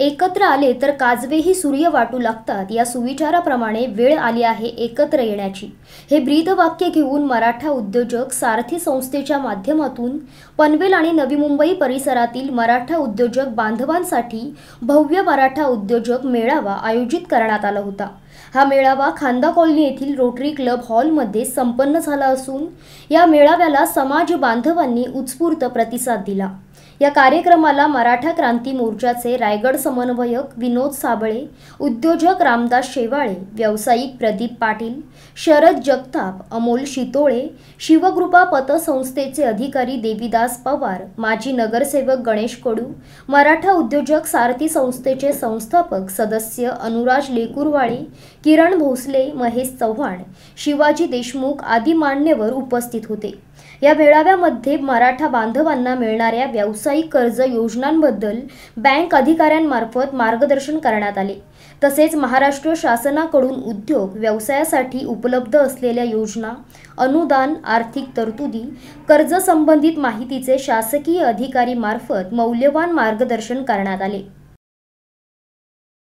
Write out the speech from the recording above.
एकत्र आले तर काजवेही सूर्य वाटू लागतात या सुविचाराप्रमाणे वेळ आली आहे एकत्र येण्याची हे ब्रीदवाक्य घेऊन मराठा उद्योजक सारथी संस्थेच्या माध्यमातून पनवेल आणि नवी मुंबई परिसरातील मराठा उद्योजक बांधवांसाठी भव्य मराठा उद्योजक मेळावा आयोजित करण्यात आला होता हा मेळावा खांदा कॉलनी येथील रोटरी क्लब हॉलमध्ये संपन्न झाला असून या मेळाव्याला समाज बांधवांनी उत्स्फूर्त प्रतिसाद दिला या कार्यक्रमाला मराठा क्रांती मोर्चाचे रायगड समन्वयक विनोद साबळे उद्योजक रामदास शेवाळे व्यावसायिक प्रदीप पाटील शरद जगताप अमोल शितोळे शिवकृपा पतसंस्थेचे अधिकारी देवीदास पवार माजी नगरसेवक गणेश कडू मराठा उद्योजक सारथी संस्थेचे संस्थापक सदस्य अनुराज लेकुरवाळे किरण भोसले महेश चव्हाण शिवाजी देशमुख आदी मान्यवर उपस्थित होते या मेळाव्यामध्ये मराठा बांधवांना मिळणाऱ्या व्यावसायिक कर्ज योजनांबद्दल बँक अधिकाऱ्यांमार्फत मार्गदर्शन करण्यात आले तसेच महाराष्ट्र शासनाकडून उद्योग व्यवसायासाठी उपलब्ध असलेल्या योजना अनुदान आर्थिक तरतुदी कर्ज संबंधित माहितीचे शासकीय अधिकारी मार्फत मौल्यवान मार्गदर्शन करण्यात आले